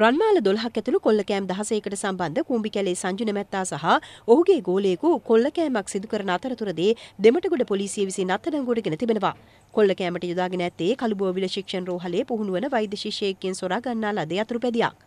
රන්මාල දොළහක් ඇතුළු කොල්ලකෑම් දහසේකට සම්බන්ධ කූඹිකැලේ සංජු නැමැත්තා සහ ඔහුගේ ගෝලයෙකු කොල්ලකෑමක් සිදු කරන අතරතුරදී දෙමටගොඩ පොලිසිය විසින් අත්අඩංගුවටගෙන තිබෙනවා. කොල්ලකෑමට යොදාගෙන ඇත්තේ කළුබෝවිල ශික්ෂණ රෝහලේ පුහුණුවන වෛද්‍ය ශිෂ්‍යයෙක්ගෙන් සොරා ගන්නා ලද අතුරුපැදියක්.